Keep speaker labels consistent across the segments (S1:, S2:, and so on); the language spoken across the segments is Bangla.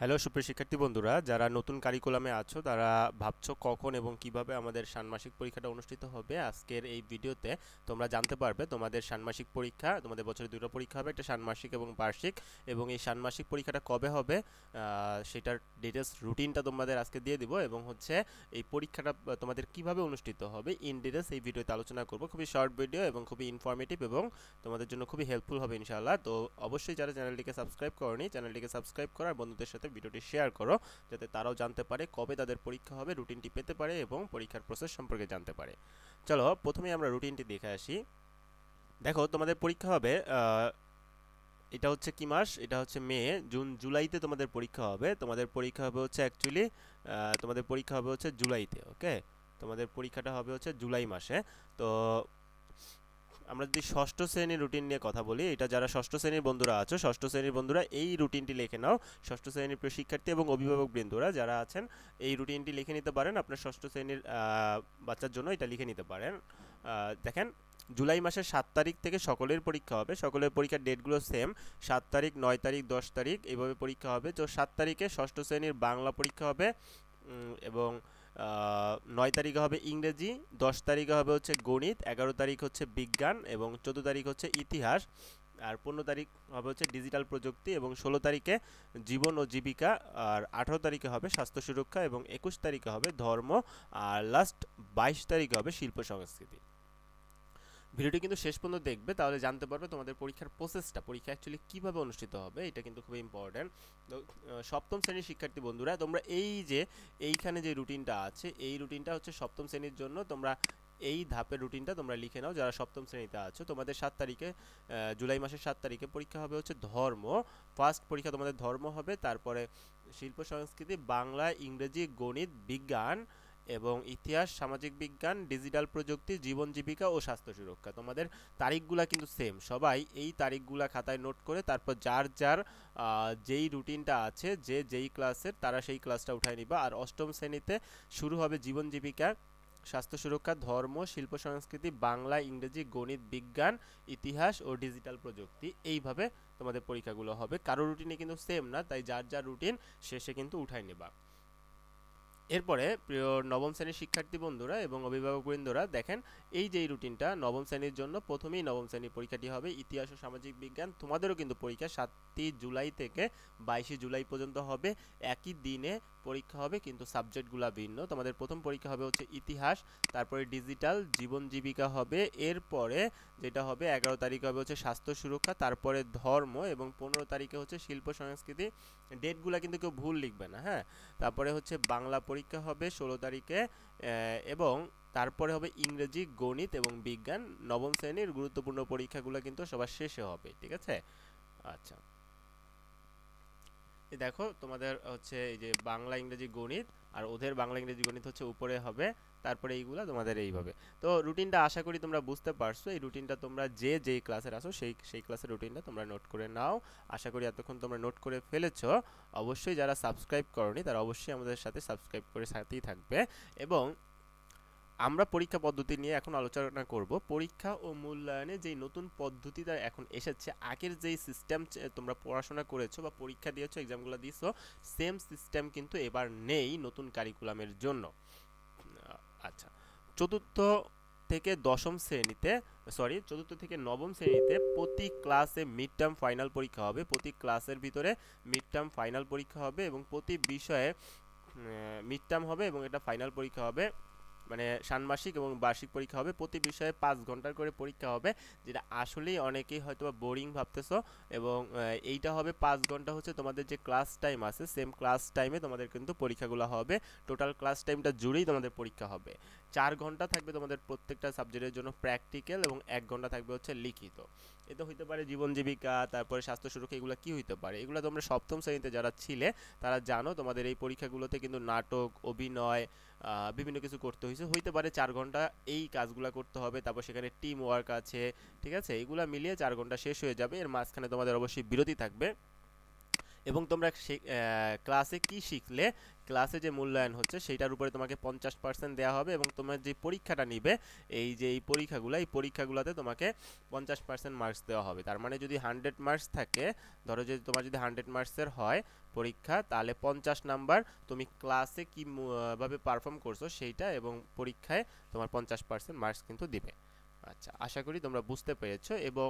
S1: হ্যালো সুপ্রিয় শিক্ষার্থী বন্ধুরা যারা নতুন কারিকুলামে আছো তারা ভাবছো কখন এবং কিভাবে আমাদের ষান্মাসিক পরীক্ষাটা অনুষ্ঠিত হবে আজকের এই ভিডিওতে তোমরা জানতে পারবে তোমাদের ষান্মাসিক পরীক্ষা তোমাদের বছরে দুটো পরীক্ষা হবে একটা ষান্মাসিক এবং বার্ষিক এবং এই ষান্মাসিক পরীক্ষাটা কবে হবে সেটার ডিটেলস রুটিনটা তোমাদের আজকে দিয়ে দিব এবং হচ্ছে এই পরীক্ষাটা তোমাদের কিভাবে অনুষ্ঠিত হবে ইন ডিটেলস এই ভিডিওতে আলোচনা করব খুবই শর্ট ভিডিও এবং খুবই ইনফর্মেটিভ এবং তোমাদের জন্য খুবই হেল্পফুল হবে ইনশাআল্লাহ তো অবশ্যই যারা চ্যানেলটিকে সাবস্ক্রাইব করনি চ্যানেলটিকে সাবস্ক্রাইব করার বন্ধুদের সাথে সাথে ভিডিওটি শেয়ার করো যাতে তারাও জানতে পারে কবে তাদের পরীক্ষা হবে রুটিনটি পেতে পারে এবং পরীক্ষার প্রসেস সম্পর্কে জানতে পারে চলো প্রথমে আমরা রুটিনটি দেখে আসি দেখো তোমাদের পরীক্ষা হবে এটা হচ্ছে কি মাস এটা হচ্ছে মে জুন জুলাইতে তোমাদের পরীক্ষা হবে তোমাদের পরীক্ষা হবে হচ্ছে অ্যাকচুয়ালি তোমাদের পরীক্ষা হবে হচ্ছে জুলাইতে ওকে তোমাদের পরীক্ষাটা হবে হচ্ছে জুলাই মাসে তো আমরা যদি ষষ্ঠ শ্রেণীর রুটিন নিয়ে কথা বলি এটা যারা ষষ্ঠ শ্রেণীর বন্ধুরা আছো ষষ্ঠ শ্রেণীর বন্ধুরা এই রুটিনটি লিখে নাও ষষ্ঠ শ্রেণীর প্রিয় শিক্ষার্থী এবং অভিভাবক বৃন্দরা যারা আছেন এই রুটিনটি লিখে নিতে পারেন আপনার ষষ্ঠ শ্রেণীর বাচ্চার জন্য এটা লিখে নিতে পারেন দেখেন জুলাই মাসের সাত তারিখ থেকে সকলের পরীক্ষা হবে সকলের পরীক্ষার ডেটগুলো সেম সাত তারিখ নয় তারিখ দশ তারিখ এইভাবে পরীক্ষা হবে তো সাত তারিখে ষষ্ঠ শ্রেণীর বাংলা পরীক্ষা হবে এবং নয় তারিখে হবে ইংরেজি দশ তারিখে হবে হচ্ছে গণিত এগারো তারিখ হচ্ছে বিজ্ঞান এবং চোদ্দো তারিখ হচ্ছে ইতিহাস আর পনেরো তারিখ হবে হচ্ছে ডিজিটাল প্রযুক্তি এবং ষোলো তারিখে জীবন ও জীবিকা আর আঠারো তারিখে হবে স্বাস্থ্য সুরক্ষা এবং একুশ তারিখে হবে ধর্ম আর লাস্ট বাইশ তারিখে হবে শিল্প সংস্কৃতি ভিডিওটি কিন্তু শেষ পর্যন্ত দেখবে তাহলে জানতে পারবে তোমাদের পরীক্ষার প্রসেসটা পরীক্ষা অ্যাকচুয়ালি কীভাবে অনুষ্ঠিত হবে এটা কিন্তু খুব ইম্পর্ট্যান্ট তো সপ্তম শ্রেণীর শিক্ষার্থী বন্ধুরা তোমরা এই যে এইখানে যে রুটিনটা আছে এই রুটিনটা হচ্ছে সপ্তম শ্রেণীর জন্য তোমরা এই ধাপের রুটিনটা তোমরা লিখে নাও যারা সপ্তম শ্রেণীতে আছো তোমাদের সাত তারিখে জুলাই মাসের সাত তারিখে পরীক্ষা হবে হচ্ছে ধর্ম ফার্স্ট পরীক্ষা তোমাদের ধর্ম হবে তারপরে শিল্প সংস্কৃতি বাংলা ইংরেজি গণিত বিজ্ঞান এবং ইতিহাস সামাজিক বিজ্ঞান ডিজিটাল প্রযুক্তি জীবন জীবিকা ও স্বাস্থ্য সুরক্ষা তোমাদের তারিখগুলা কিন্তু সেম সবাই এই তারিখগুলা খাতায় নোট করে তারপর যার যার যেই রুটিনটা আছে যে যেই ক্লাসের তারা সেই ক্লাসটা উঠায় নিবা আর অষ্টম শ্রেণীতে শুরু হবে জীবন জীবিকা স্বাস্থ্য সুরক্ষা ধর্ম শিল্প সংস্কৃতি বাংলা ইংরেজি গণিত বিজ্ঞান ইতিহাস ও ডিজিটাল প্রযুক্তি এইভাবে তোমাদের পরীক্ষাগুলো হবে কারো রুটিনে কিন্তু সেম না তাই যার যার রুটিন শেষে কিন্তু উঠাই নেবা এরপরে প্রিয় নবম শ্রেণীর শিক্ষার্থী বন্ধুরা এবং অভিভাবক বৃন্দরা দেখেন এই যে রুটিনটা নবম শ্রেণীর জন্য প্রথমেই নবম শ্রেণীর পরীক্ষাটি হবে ইতিহাস ও সামাজিক বিজ্ঞান তোমাদেরও কিন্তু পরীক্ষা সাতই জুলাই থেকে বাইশে জুলাই পর্যন্ত হবে একই দিনে পরীক্ষা হবে কিন্তু সাবজেক্টগুলো ভিন্ন তোমাদের প্রথম পরীক্ষা হবে হচ্ছে ইতিহাস তারপরে ডিজিটাল জীবন জীবিকা হবে এরপরে যেটা হবে এগারো তারিখে হবে হচ্ছে স্বাস্থ্য সুরক্ষা তারপরে ধর্ম এবং পনেরো তারিখে হচ্ছে শিল্প সংস্কৃতি ডেটগুলো কিন্তু কেউ ভুল লিখবে না হ্যাঁ তারপরে হচ্ছে বাংলা পরীক্ষা হবে ষোলো তারিখে এবং তারপরে হবে ইংরেজি গণিত এবং বিজ্ঞান নবম শ্রেণীর গুরুত্বপূর্ণ পরীক্ষাগুলো কিন্তু সবার শেষে হবে ঠিক আছে আচ্ছা দেখো তোমাদের হচ্ছে এই যে বাংলা ইংরেজি গণিত আর ওদের বাংলা ইংরেজি গণিত হচ্ছে উপরে হবে তারপরে এইগুলো তোমাদের এইভাবে তো রুটিনটা আশা করি তোমরা বুঝতে পারছো এই রুটিনটা তোমরা যে যেই ক্লাসের আসো সেই সেই ক্লাসের রুটিনটা তোমরা নোট করে নাও আশা করি এতক্ষণ তোমরা নোট করে ফেলেছ অবশ্যই যারা সাবস্ক্রাইব করনি তারা অবশ্যই আমাদের সাথে সাবস্ক্রাইব করে সাথেই থাকবে এবং আমরা পরীক্ষা পদ্ধতি নিয়ে এখন আলোচনা করব পরীক্ষা ও মূল্যায়নে যে নতুন পদ্ধতিটা এখন এসেছে আগের যেই সিস্টেম তোমরা পড়াশোনা করেছো বা পরীক্ষা দিয়েছো এক্সামগুলো দিয়েছো সেম সিস্টেম কিন্তু এবার নেই নতুন কারিকুলামের জন্য আচ্ছা চতুর্থ থেকে দশম শ্রেণীতে সরি চতুর্থ থেকে নবম শ্রেণীতে প্রতি ক্লাসে মিড টার্ম ফাইনাল পরীক্ষা হবে প্রতি ক্লাসের ভিতরে মিড টার্ম ফাইনাল পরীক্ষা হবে এবং প্রতি বিষয়ে মিড টার্ম হবে এবং এটা ফাইনাল পরীক্ষা হবে মানে ষান্মাসিক এবং বার্ষিক পরীক্ষা হবে প্রতি বিষয়ে পাঁচ ঘন্টার করে পরীক্ষা হবে যেটা আসলেই অনেকেই হয়তো বোরিং ভাবতেছো এবং এইটা হবে পাঁচ ঘন্টা হচ্ছে তোমাদের যে ক্লাস টাইম আছে সেম ক্লাস টাইমে তোমাদের কিন্তু পরীক্ষাগুলো হবে টোটাল ক্লাস টাইমটা জুড়েই তোমাদের পরীক্ষা হবে চার ঘন্টা থাকবে তোমাদের প্রত্যেকটা সাবজেক্টের জন্য প্র্যাকটিক্যাল এবং এক ঘন্টা থাকবে হচ্ছে লিখিত এতে হইতে পারে জীবন জীবিকা তারপরে স্বাস্থ্য সুরক্ষা এগুলো কি হইতে পারে এগুলো তোমরা সপ্তম শ্রেণীতে যারা ছিলে তারা জানো তোমাদের এই পরীক্ষাগুলোতে কিন্তু নাটক অভিনয় বিভিন্ন কিছু করতে হয়েছে হইতে পারে চার ঘন্টা এই কাজগুলো করতে হবে তারপর সেখানে টিম ওয়ার্ক আছে ঠিক আছে এগুলো মিলিয়ে চার ঘন্টা শেষ হয়ে যাবে এর মাঝখানে তোমাদের অবশ্যই বিরতি থাকবে এবং তোমরা ক্লাসে কি শিখলে ক্লাসে যে মূল্যায়ন হচ্ছে সেইটার উপরে তোমাকে পঞ্চাশ পার্সেন্ট দেওয়া হবে এবং তোমার যে পরীক্ষাটা নিবে এই যে এই পরীক্ষাগুলো এই পরীক্ষাগুলোতে তোমাকে পঞ্চাশ পার্সেন্ট মার্কস দেওয়া হবে তার মানে যদি হান্ড্রেড মার্কস থাকে ধরো যদি তোমার যদি হান্ড্রেড মার্কসের হয় পরীক্ষা তাহলে পঞ্চাশ নাম্বার তুমি ক্লাসে কীভাবে ভাবে পারফর্ম করছো সেইটা এবং পরীক্ষায় তোমার পঞ্চাশ পার্সেন্ট মার্কস কিন্তু দিবে আচ্ছা আশা করি তোমরা বুঝতে পেরেছো এবং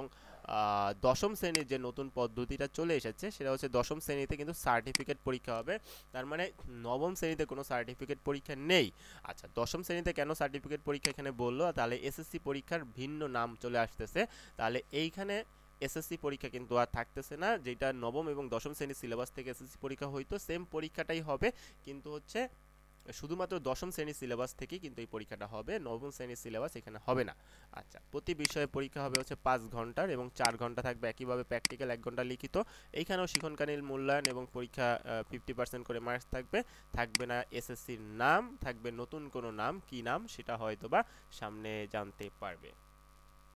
S1: দশম শ্রেণীর যে নতুন পদ্ধতিটা চলে এসেছে সেটা হচ্ছে দশম শ্রেণীতে কিন্তু সার্টিফিকেট পরীক্ষা হবে তার মানে নবম শ্রেণীতে কোনো সার্টিফিকেট পরীক্ষা নেই আচ্ছা দশম শ্রেণীতে কেন সার্টিফিকেট পরীক্ষা এখানে বললো তাহলে এসএসসি পরীক্ষার ভিন্ন নাম চলে আসতেছে তাহলে এইখানে এসএসসি পরীক্ষা কিন্তু আর থাকতেছে না যেটা নবম এবং দশম শ্রেণীর সিলেবাস থেকে এসএসসি পরীক্ষা হইতো সেম পরীক্ষাটাই হবে কিন্তু হচ্ছে শুধুমাত্র দশম শ্রেণীর সিলেবাস থেকেই কিন্তু এই পরীক্ষাটা হবে নবম শ্রেণীর সিলেবাস এখানে হবে না আচ্ছা প্রতি বিষয়ে পরীক্ষা হবে হচ্ছে পাঁচ ঘন্টার এবং চার ঘন্টা থাকবে একইভাবে প্র্যাকটিক্যাল এক ঘন্টা লিখিত এইখানেও শিক্ষণকালীন মূল্যায়ন এবং পরীক্ষা ফিফটি পার্সেন্ট করে মার্কস থাকবে থাকবে না এসএসসির নাম থাকবে নতুন কোনো নাম কি নাম সেটা হয়তো বা সামনে জানতে পারবে